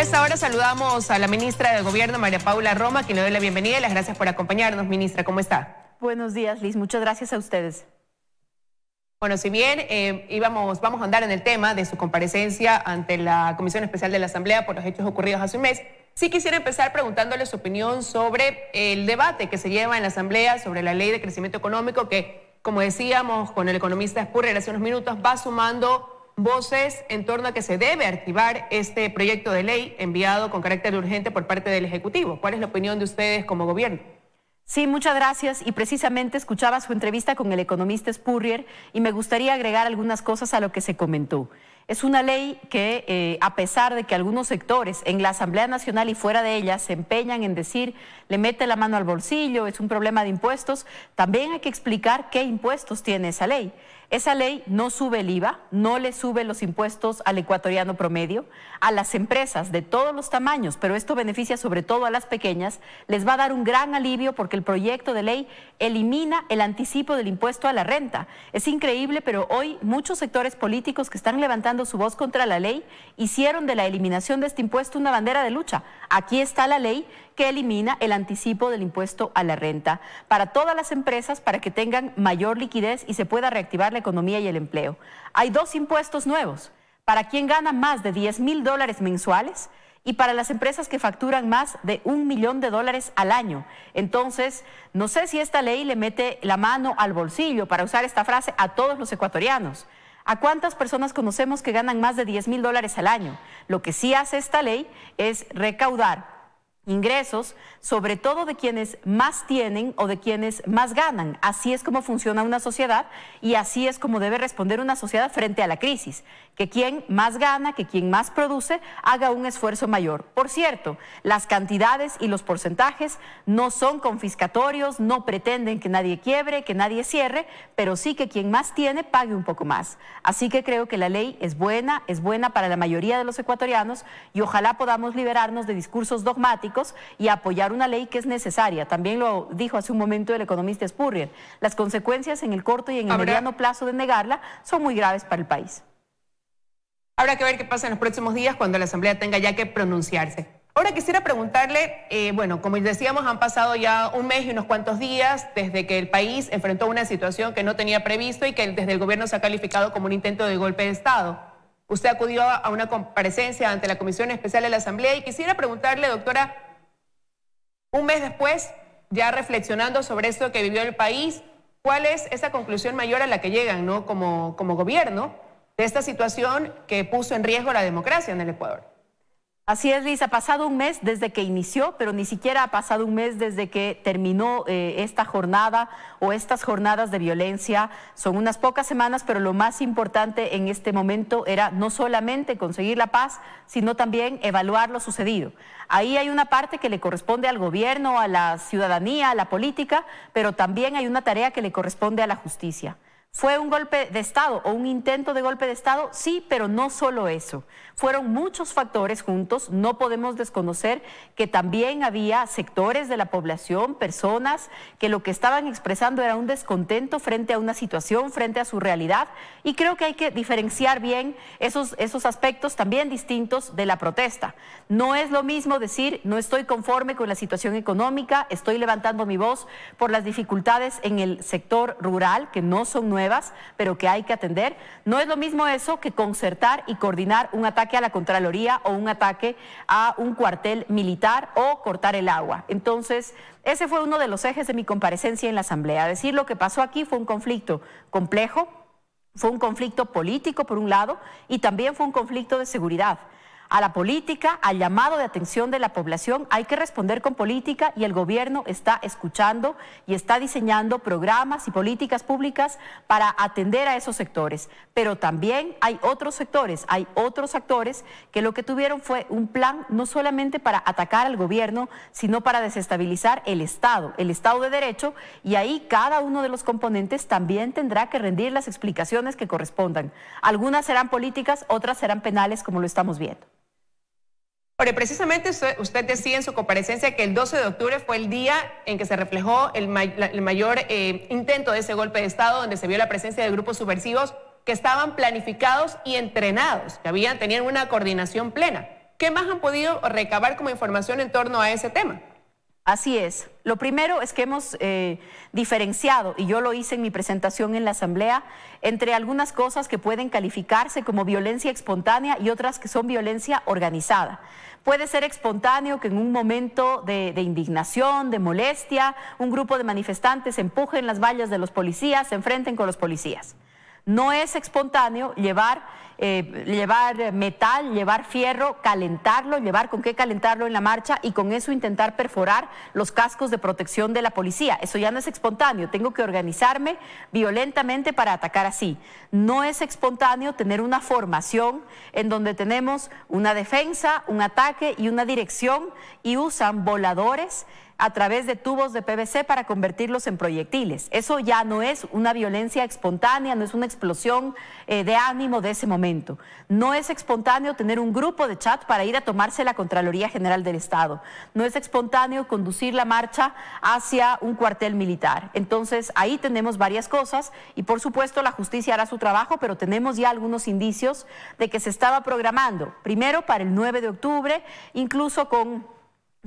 ahora esta hora saludamos a la ministra del Gobierno, María Paula Roma, quien le doy la bienvenida y las gracias por acompañarnos, ministra. ¿Cómo está? Buenos días, Liz. Muchas gracias a ustedes. Bueno, si bien eh, íbamos, vamos a andar en el tema de su comparecencia ante la Comisión Especial de la Asamblea por los hechos ocurridos hace un mes, sí quisiera empezar preguntándole su opinión sobre el debate que se lleva en la Asamblea sobre la ley de crecimiento económico que, como decíamos con el economista Spurrier hace unos minutos, va sumando voces en torno a que se debe activar este proyecto de ley enviado con carácter urgente por parte del Ejecutivo. ¿Cuál es la opinión de ustedes como gobierno? Sí, muchas gracias. Y precisamente escuchaba su entrevista con el economista Spurrier y me gustaría agregar algunas cosas a lo que se comentó. Es una ley que, eh, a pesar de que algunos sectores en la Asamblea Nacional y fuera de ella se empeñan en decir, le mete la mano al bolsillo, es un problema de impuestos, también hay que explicar qué impuestos tiene esa ley. Esa ley no sube el IVA, no le sube los impuestos al ecuatoriano promedio, a las empresas de todos los tamaños, pero esto beneficia sobre todo a las pequeñas, les va a dar un gran alivio porque el proyecto de ley elimina el anticipo del impuesto a la renta. Es increíble, pero hoy muchos sectores políticos que están levantando su voz contra la ley hicieron de la eliminación de este impuesto una bandera de lucha. Aquí está la ley que elimina el anticipo del impuesto a la renta para todas las empresas para que tengan mayor liquidez y se pueda reactivar la economía y el empleo. Hay dos impuestos nuevos para quien gana más de 10 mil dólares mensuales y para las empresas que facturan más de un millón de dólares al año. Entonces, no sé si esta ley le mete la mano al bolsillo, para usar esta frase, a todos los ecuatorianos. ¿A cuántas personas conocemos que ganan más de 10 mil dólares al año? Lo que sí hace esta ley es recaudar ingresos, sobre todo de quienes más tienen o de quienes más ganan. Así es como funciona una sociedad y así es como debe responder una sociedad frente a la crisis, que quien más gana, que quien más produce, haga un esfuerzo mayor. Por cierto, las cantidades y los porcentajes no son confiscatorios, no pretenden que nadie quiebre, que nadie cierre, pero sí que quien más tiene pague un poco más. Así que creo que la ley es buena, es buena para la mayoría de los ecuatorianos y ojalá podamos liberarnos de discursos dogmáticos y apoyar una ley que es necesaria. También lo dijo hace un momento el economista Spurrier. Las consecuencias en el corto y en el mediano plazo de negarla son muy graves para el país. Habrá que ver qué pasa en los próximos días cuando la Asamblea tenga ya que pronunciarse. Ahora quisiera preguntarle, eh, bueno, como decíamos, han pasado ya un mes y unos cuantos días desde que el país enfrentó una situación que no tenía previsto y que desde el gobierno se ha calificado como un intento de golpe de Estado. Usted acudió a una comparecencia ante la Comisión Especial de la Asamblea y quisiera preguntarle, doctora, un mes después, ya reflexionando sobre esto que vivió el país, ¿cuál es esa conclusión mayor a la que llegan como gobierno de esta situación que puso en riesgo la democracia en el Ecuador? Así es, Liz, ha pasado un mes desde que inició, pero ni siquiera ha pasado un mes desde que terminó eh, esta jornada o estas jornadas de violencia. Son unas pocas semanas, pero lo más importante en este momento era no solamente conseguir la paz, sino también evaluar lo sucedido. Ahí hay una parte que le corresponde al gobierno, a la ciudadanía, a la política, pero también hay una tarea que le corresponde a la justicia. ¿Fue un golpe de Estado o un intento de golpe de Estado? Sí, pero no solo eso. Fueron muchos factores juntos. No podemos desconocer que también había sectores de la población, personas que lo que estaban expresando era un descontento frente a una situación, frente a su realidad. Y creo que hay que diferenciar bien esos, esos aspectos también distintos de la protesta. No es lo mismo decir no estoy conforme con la situación económica, estoy levantando mi voz por las dificultades en el sector rural, que no son nuevas pero que hay que atender. No es lo mismo eso que concertar y coordinar un ataque a la Contraloría o un ataque a un cuartel militar o cortar el agua. Entonces, ese fue uno de los ejes de mi comparecencia en la Asamblea. Decir lo que pasó aquí fue un conflicto complejo, fue un conflicto político por un lado y también fue un conflicto de seguridad a la política, al llamado de atención de la población. Hay que responder con política y el gobierno está escuchando y está diseñando programas y políticas públicas para atender a esos sectores. Pero también hay otros sectores, hay otros actores que lo que tuvieron fue un plan no solamente para atacar al gobierno, sino para desestabilizar el Estado, el Estado de Derecho, y ahí cada uno de los componentes también tendrá que rendir las explicaciones que correspondan. Algunas serán políticas, otras serán penales, como lo estamos viendo. Pero precisamente usted decía en su comparecencia que el 12 de octubre fue el día en que se reflejó el, mayor eh, intento de ese golpe de Estado, donde se vio la presencia de grupos subversivos que estaban planificados y entrenados, que habían, tenían una coordinación plena. ¿Qué más han podido recabar como información en torno a ese tema? Así es. Lo primero es que hemos eh, diferenciado, y yo lo hice en mi presentación en la Asamblea, entre algunas cosas que pueden calificarse como violencia espontánea y otras que son violencia organizada. Puede ser espontáneo que en un momento de, de indignación, de molestia, un grupo de manifestantes empujen las vallas de los policías, se enfrenten con los policías. No es espontáneo llevar, eh, llevar metal, llevar fierro, calentarlo, llevar con qué calentarlo en la marcha y con eso intentar perforar los cascos de protección de la policía. Eso ya no es espontáneo. Tengo que organizarme violentamente para atacar así. No es espontáneo tener una formación en donde tenemos una defensa, un ataque y una dirección y usan voladores a través de tubos de PVC para convertirlos en proyectiles. Eso ya no es una violencia espontánea, no es una explosión eh, de ánimo de ese momento. No es espontáneo tener un grupo de chat para ir a tomarse la Contraloría General del Estado. No es espontáneo conducir la marcha hacia un cuartel militar. Entonces ahí tenemos varias cosas y por supuesto la justicia hará su trabajo, pero tenemos ya algunos indicios de que se estaba programando, primero para el 9 de octubre, incluso con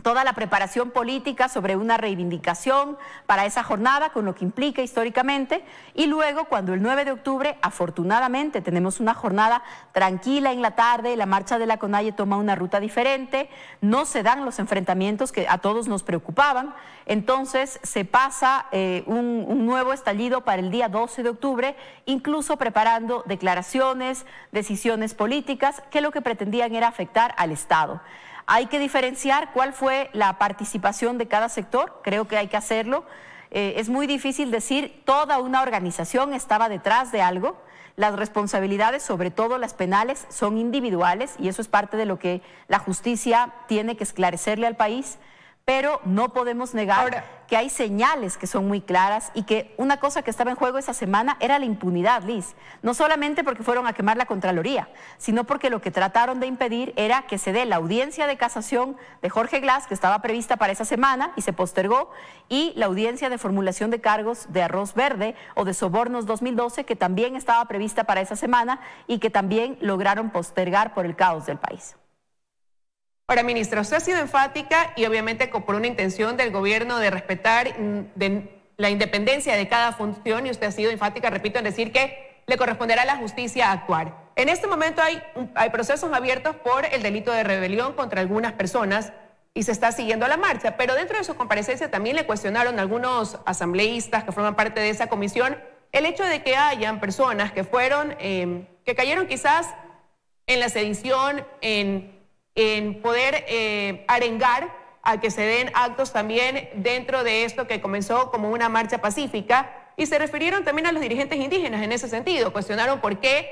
toda la preparación política sobre una reivindicación para esa jornada, con lo que implica históricamente, y luego cuando el 9 de octubre, afortunadamente, tenemos una jornada tranquila en la tarde, la marcha de la Conalle toma una ruta diferente, no se dan los enfrentamientos que a todos nos preocupaban, entonces se pasa eh, un, un nuevo estallido para el día 12 de octubre, incluso preparando declaraciones, decisiones políticas, que lo que pretendían era afectar al Estado. Hay que diferenciar cuál fue la participación de cada sector, creo que hay que hacerlo. Eh, es muy difícil decir toda una organización estaba detrás de algo. Las responsabilidades, sobre todo las penales, son individuales y eso es parte de lo que la justicia tiene que esclarecerle al país pero no podemos negar que hay señales que son muy claras y que una cosa que estaba en juego esa semana era la impunidad, Liz. No solamente porque fueron a quemar la Contraloría, sino porque lo que trataron de impedir era que se dé la audiencia de casación de Jorge Glass, que estaba prevista para esa semana y se postergó, y la audiencia de formulación de cargos de Arroz Verde o de Sobornos 2012, que también estaba prevista para esa semana y que también lograron postergar por el caos del país. Para ministra, usted ha sido enfática y obviamente por una intención del gobierno de respetar mm, la independencia de cada función y usted ha sido enfática, repito, en decir que le corresponderá a la justicia actuar. En este momento hay, mm, hay procesos abiertos por el delito de rebelión contra algunas personas y se está siguiendo la marcha, pero dentro de su comparecencia también le cuestionaron algunos asambleístas que forman parte de esa comisión el hecho de que hayan personas que fueron, em, que cayeron quizás en la sedición, en en poder eh, arengar a que se den actos también dentro de esto que comenzó como una marcha pacífica y se refirieron también a los dirigentes indígenas en ese sentido, cuestionaron por qué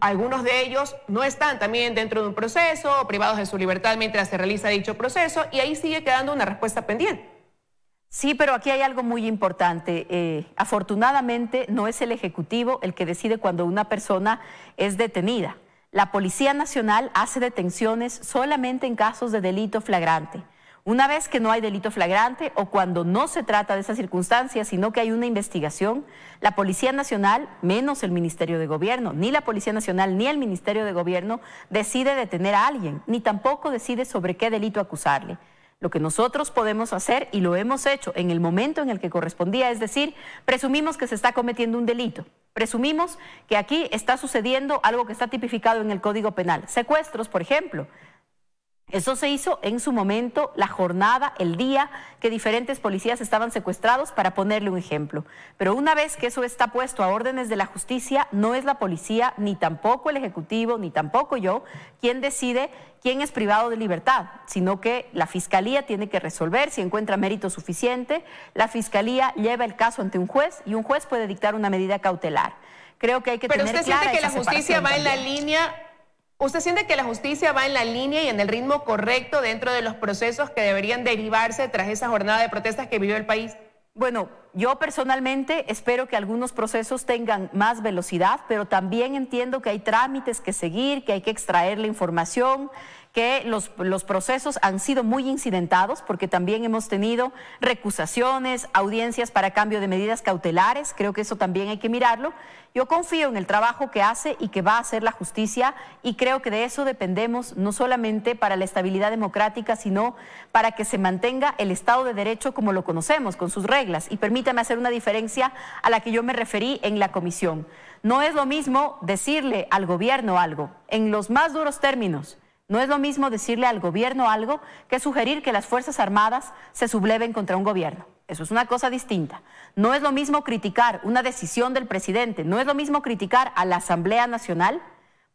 algunos de ellos no están también dentro de un proceso, privados de su libertad mientras se realiza dicho proceso, y ahí sigue quedando una respuesta pendiente. Sí, pero aquí hay algo muy importante. Eh, afortunadamente no es el Ejecutivo el que decide cuando una persona es detenida. La Policía Nacional hace detenciones solamente en casos de delito flagrante. Una vez que no hay delito flagrante o cuando no se trata de esas circunstancias, sino que hay una investigación, la Policía Nacional, menos el Ministerio de Gobierno, ni la Policía Nacional ni el Ministerio de Gobierno decide detener a alguien, ni tampoco decide sobre qué delito acusarle. Lo que nosotros podemos hacer, y lo hemos hecho en el momento en el que correspondía, es decir, presumimos que se está cometiendo un delito, presumimos que aquí está sucediendo algo que está tipificado en el Código Penal, secuestros, por ejemplo. Eso se hizo en su momento, la jornada, el día que diferentes policías estaban secuestrados, para ponerle un ejemplo. Pero una vez que eso está puesto a órdenes de la justicia, no es la policía, ni tampoco el Ejecutivo, ni tampoco yo, quien decide quién es privado de libertad, sino que la Fiscalía tiene que resolver si encuentra mérito suficiente. La Fiscalía lleva el caso ante un juez y un juez puede dictar una medida cautelar. Creo que hay que Pero usted siente que la justicia va en la línea ¿Usted siente que la justicia va en la línea y en el ritmo correcto dentro de los procesos que deberían derivarse tras esa jornada de protestas que vivió el país? Bueno, yo personalmente espero que algunos procesos tengan más velocidad, pero también entiendo que hay trámites que seguir, que hay que extraer la información, que los, procesos han sido muy incidentados porque también hemos tenido recusaciones, audiencias para cambio de medidas cautelares, creo que eso también hay que mirarlo. Yo confío en el trabajo que hace y que va a hacer la justicia y creo que de eso dependemos no solamente para la estabilidad democrática, sino para que se mantenga el Estado de Derecho como lo conocemos, con sus reglas. Y permítame hacer una diferencia a la que yo me referí en la comisión. No es lo mismo decirle al gobierno algo en los más duros términos no es lo mismo decirle al gobierno algo que sugerir que las Fuerzas Armadas se subleven contra un gobierno. Eso es una cosa distinta. No es lo mismo criticar una decisión del presidente, no es lo mismo criticar a la Asamblea Nacional,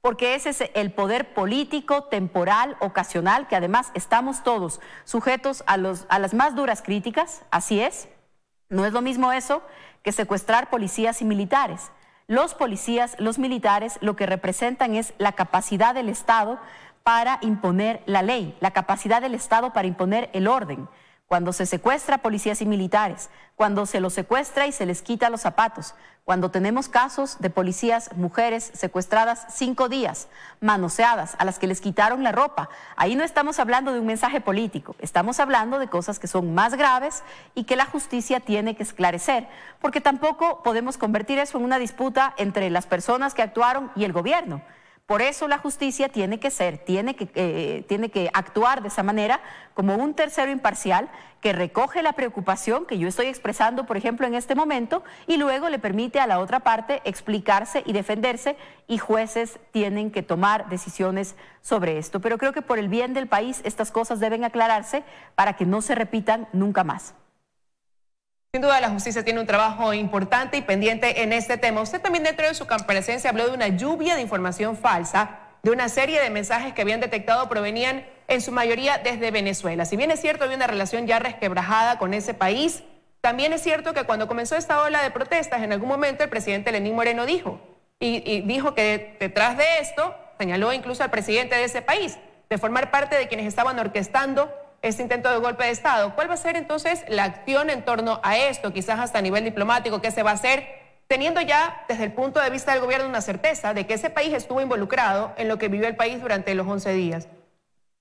porque ese es el poder político, temporal, ocasional, que además estamos todos sujetos a, los, a las más duras críticas, así es. No es lo mismo eso que secuestrar policías y militares. Los policías, los militares, lo que representan es la capacidad del Estado para imponer la ley, la capacidad del Estado para imponer el orden, cuando se secuestra a policías y militares, cuando se los secuestra y se les quita los zapatos, cuando tenemos casos de policías, mujeres secuestradas cinco días, manoseadas, a las que les quitaron la ropa. Ahí no estamos hablando de un mensaje político, estamos hablando de cosas que son más graves y que la justicia tiene que esclarecer, porque tampoco podemos convertir eso en una disputa entre las personas que actuaron y el gobierno. Por eso la justicia tiene que ser, eh, tiene que, actuar de esa manera como un tercero imparcial que recoge la preocupación que yo estoy expresando, por ejemplo, en este momento, y luego le permite a la otra parte explicarse y defenderse, y jueces tienen que tomar decisiones sobre esto. Pero creo que por el bien del país estas cosas deben aclararse para que no se repitan nunca más. Sin duda la justicia tiene un trabajo importante y pendiente en este tema. Usted también dentro de su comparecencia habló de una lluvia de información falsa, de una serie de mensajes que habían detectado provenían en su mayoría desde Venezuela. Si bien es cierto, había una relación ya resquebrajada con ese país, también es cierto que cuando comenzó esta ola de protestas, en algún momento el presidente Lenín Moreno dijo, y, y dijo que detrás de esto, señaló incluso al presidente de ese país, de formar parte de quienes estaban orquestando este intento de golpe de Estado. ¿Cuál va a ser entonces la acción en torno a esto, quizás hasta a nivel diplomático? ¿Qué se va a hacer? Teniendo ya desde el punto de vista del gobierno una certeza de que ese país estuvo involucrado en lo que vivió el país durante los 11 días.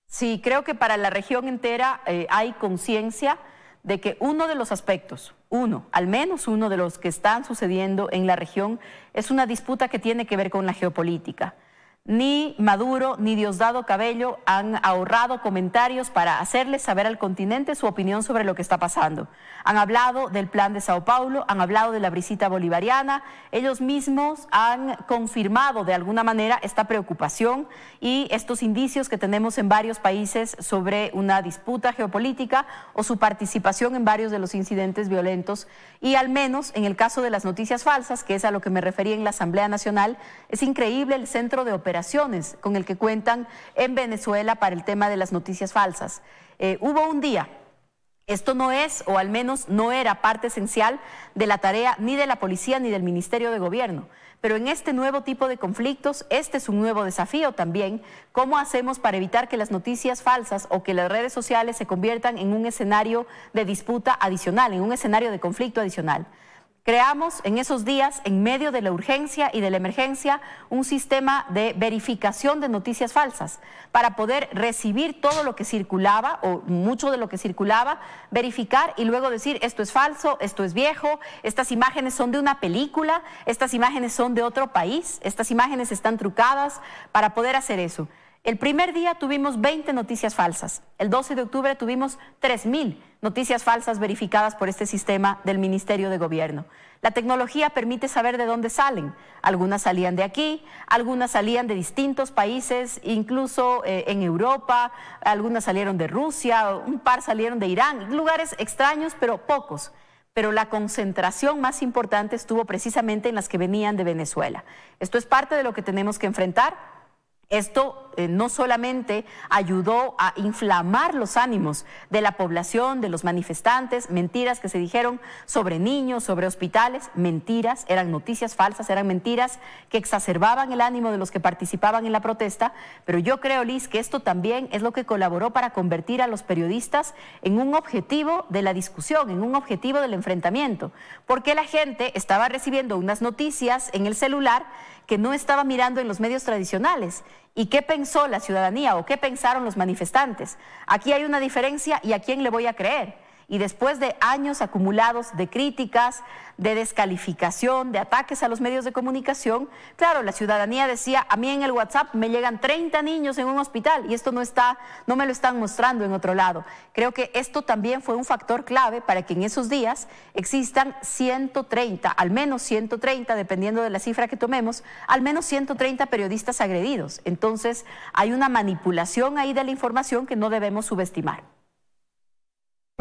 Sí, creo que para la región entera eh, hay conciencia de que uno de los aspectos, uno, al menos uno de los que están sucediendo en la región, es una disputa que tiene que ver con la geopolítica. Ni Maduro ni Diosdado Cabello han ahorrado comentarios para hacerles saber al continente su opinión sobre lo que está pasando. Han hablado del plan de Sao Paulo, han hablado de la brisita bolivariana, ellos mismos han confirmado de alguna manera esta preocupación y estos indicios que tenemos en varios países sobre una disputa geopolítica o su participación en varios de los incidentes violentos. Y al menos en el caso de las noticias falsas, que es a lo que me refería en la Asamblea Nacional, es increíble el centro de operaciones con el que cuentan en Venezuela para el tema de las noticias falsas. Eh, hubo un día esto no es, o al menos no era parte esencial de la tarea ni de la policía ni del Ministerio de Gobierno. Pero en este nuevo tipo de conflictos, este es un nuevo desafío también. ¿Cómo hacemos para evitar que las noticias falsas o que las redes sociales se conviertan en un escenario de disputa adicional, en un escenario de conflicto adicional? Creamos en esos días, en medio de la urgencia y de la emergencia, un sistema de verificación de noticias falsas para poder recibir todo lo que circulaba o mucho de lo que circulaba, verificar y luego decir esto es falso, esto es viejo, estas imágenes son de una película, estas imágenes son de otro país, estas imágenes están trucadas para poder hacer eso. El primer día tuvimos 20 noticias falsas. El 12 de octubre tuvimos 3.000 noticias falsas verificadas por este sistema del Ministerio de Gobierno. La tecnología permite saber de dónde salen. Algunas salían de aquí, algunas salían de distintos países, incluso eh, en Europa, algunas salieron de Rusia, un par salieron de Irán, lugares extraños, pero pocos pero la concentración más importante estuvo precisamente en las que venían de Venezuela. Esto es parte de lo que tenemos que enfrentar esto eh, no solamente ayudó a inflamar los ánimos de la población, de los manifestantes, mentiras que se dijeron sobre niños, sobre hospitales, mentiras, eran noticias falsas, eran mentiras que exacerbaban el ánimo de los que participaban en la protesta, pero yo creo, Liz, que esto también es lo que colaboró para convertir a los periodistas en un objetivo de la discusión, en un objetivo del enfrentamiento, porque la gente estaba recibiendo unas noticias en el celular que no estaba mirando en los medios tradicionales. ¿Y qué pensó la ciudadanía o qué pensaron los manifestantes? Aquí hay una diferencia y a quién le voy a creer y después de años acumulados de críticas, de descalificación, de ataques a los medios de comunicación, claro, la ciudadanía decía, a mí en el WhatsApp me llegan 30 niños en un hospital y esto no está, no me lo están mostrando en otro lado. Creo que esto también fue un factor clave para que en esos días existan 130, al menos 130, dependiendo de la cifra que tomemos, al menos 130 periodistas agredidos. Entonces, hay una manipulación ahí de la información que no debemos subestimar.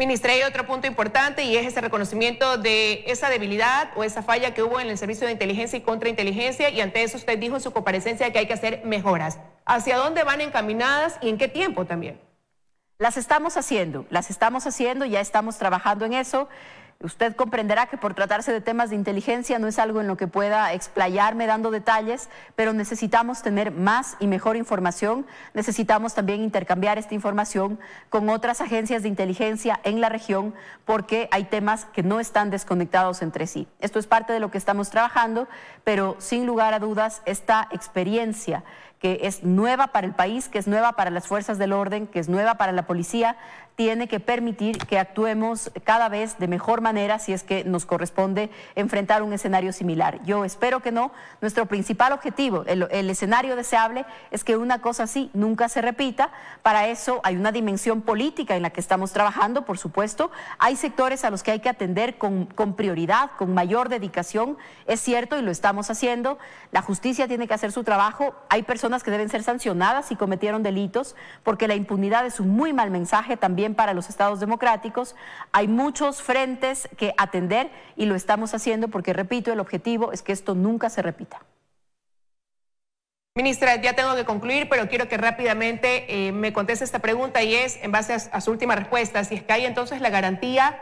Ministra, hay otro punto importante y es ese reconocimiento de esa debilidad o esa falla que hubo en el servicio de inteligencia y contrainteligencia y ante eso usted dijo en su comparecencia que hay que hacer mejoras. ¿Hacia dónde van encaminadas y en qué tiempo también? Las estamos haciendo, las estamos haciendo, ya estamos trabajando en eso. Usted comprenderá que por tratarse de temas de inteligencia no es algo en lo que pueda explayarme dando detalles, pero necesitamos tener más y mejor información. Necesitamos también intercambiar esta información con otras agencias de inteligencia en la región porque hay temas que no están desconectados entre sí. Esto es parte de lo que estamos trabajando, pero sin lugar a dudas esta experiencia que es nueva para el país, que es nueva para las fuerzas del orden, que es nueva para la policía, tiene que permitir que actuemos cada vez de mejor manera si es que nos corresponde enfrentar un escenario similar. Yo espero que no. Nuestro principal objetivo, el, escenario deseable, es que una cosa así nunca se repita. Para eso hay una dimensión política en la que estamos trabajando, por supuesto. Hay sectores a los que hay que atender con, con prioridad, con mayor dedicación. Es cierto y lo estamos haciendo. La justicia tiene que hacer su trabajo. Hay personas que deben ser sancionadas si cometieron delitos, porque la impunidad es un muy mal mensaje también para los estados democráticos. Hay muchos frentes que atender y lo estamos haciendo porque, repito, el objetivo es que esto nunca se repita. Ministra, ya tengo que concluir, pero quiero que rápidamente eh, me conteste esta pregunta y es en base a, su última respuesta, si es que hay entonces la garantía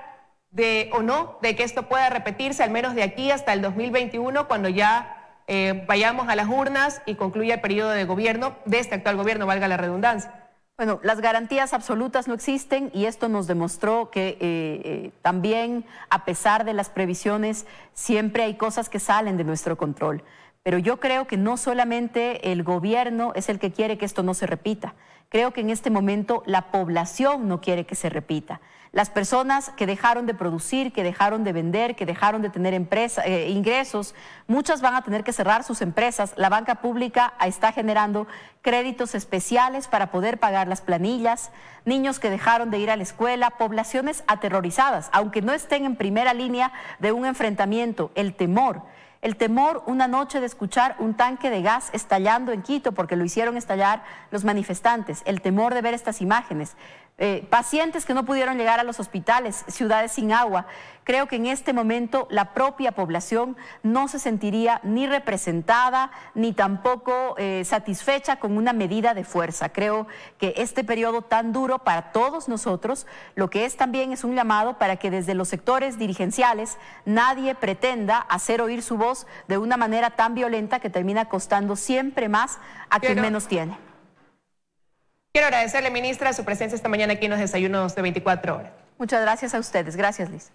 de o no de que esto pueda repetirse al menos de aquí hasta el 2021 cuando ya eh, vayamos a las urnas y concluya el periodo de gobierno de este actual gobierno, valga la redundancia. Bueno, las garantías absolutas no existen y esto nos demostró que eh, eh, también, a pesar de las previsiones, siempre hay cosas que salen de nuestro control. Pero yo creo que no solamente el gobierno es el que quiere que esto no se repita, Creo que en este momento la población no quiere que se repita. Las personas que dejaron de producir, que dejaron de vender, que dejaron de tener empresa, eh, ingresos, muchas van a tener que cerrar sus empresas. La banca pública está generando créditos especiales para poder pagar las planillas, niños que dejaron de ir a la escuela, poblaciones aterrorizadas, aunque no estén en primera línea de un enfrentamiento, el temor el temor una noche de escuchar un tanque de gas estallando en Quito porque lo hicieron estallar los manifestantes, el temor de ver estas imágenes, eh, pacientes que no pudieron llegar a los hospitales, ciudades sin agua. Creo que en este momento la propia población no se sentiría ni representada ni tampoco eh, satisfecha con una medida de fuerza. Creo que este periodo tan duro para todos nosotros, lo que es también es un llamado para que desde los sectores dirigenciales nadie pretenda hacer oír su voz de una manera tan violenta que termina costando siempre más a quien menos tiene. Quiero agradecerle, ministra, su presencia esta mañana aquí en los desayunos de 24 horas. Muchas gracias a ustedes. Gracias, Liz.